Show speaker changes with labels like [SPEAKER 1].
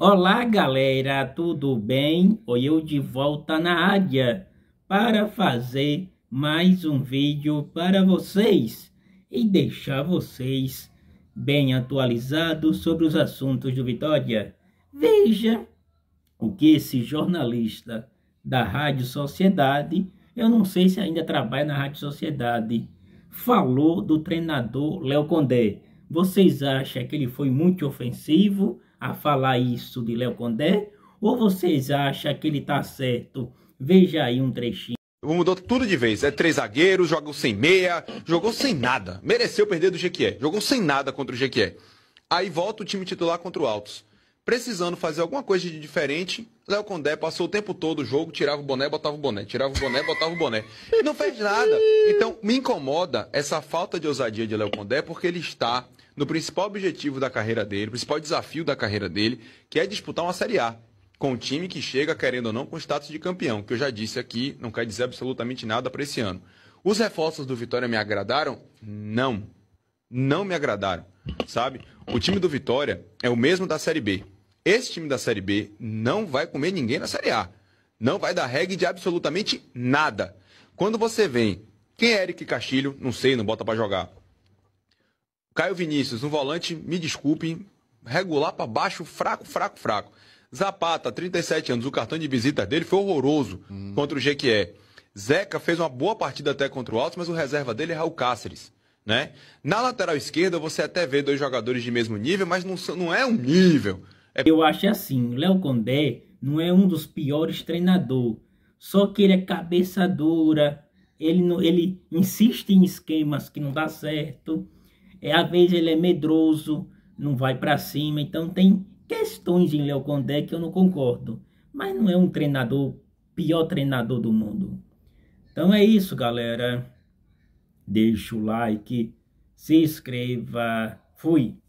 [SPEAKER 1] Olá galera, tudo bem? Oi eu de volta na área para fazer mais um vídeo para vocês e deixar vocês bem atualizados sobre os assuntos do Vitória. Veja o que esse jornalista da Rádio Sociedade, eu não sei se ainda trabalha na Rádio Sociedade, falou do treinador Léo Condé. Vocês acham que ele foi muito ofensivo? a falar isso de Léo Condé? Ou vocês acham que ele tá certo? Veja aí um
[SPEAKER 2] trechinho. Mudou tudo de vez. É três zagueiros, jogou sem meia, jogou sem nada. Mereceu perder do Jequié. Jogou sem nada contra o Jequié. Aí volta o time titular contra o Altos. Precisando fazer alguma coisa de diferente, Léo Condé passou o tempo todo o jogo, tirava o boné, botava o boné, tirava o boné, botava o boné. Não fez nada. Então, me incomoda essa falta de ousadia de Léo Condé, porque ele está no principal objetivo da carreira dele, principal desafio da carreira dele, que é disputar uma Série A com um time que chega, querendo ou não, com status de campeão, que eu já disse aqui, não quer dizer absolutamente nada para esse ano. Os reforços do Vitória me agradaram? Não. Não me agradaram, sabe? O time do Vitória é o mesmo da Série B. Esse time da Série B não vai comer ninguém na Série A. Não vai dar reggae de absolutamente nada. Quando você vem, quem é Eric Castilho? Não sei, não bota para jogar. Caio Vinícius, um volante, me desculpe, regular para baixo, fraco, fraco, fraco. Zapata, 37 anos, o cartão de visita dele foi horroroso hum. contra o Jequié. Zeca fez uma boa partida até contra o Alto, mas o reserva dele é Raul Cáceres. Né? Na lateral esquerda, você até vê dois jogadores de mesmo nível, mas não, não é um nível. É eu acho
[SPEAKER 1] assim, Léo Condé não é um dos piores treinadores, só que ele é cabeça dura, ele, não, ele insiste em esquemas que não dá certo, é, às vezes ele é medroso, não vai para cima, então tem questões em Léo Condé que eu não concordo, mas não é um treinador, pior treinador do mundo. Então é isso, galera. Deixa o like, se inscreva. Fui.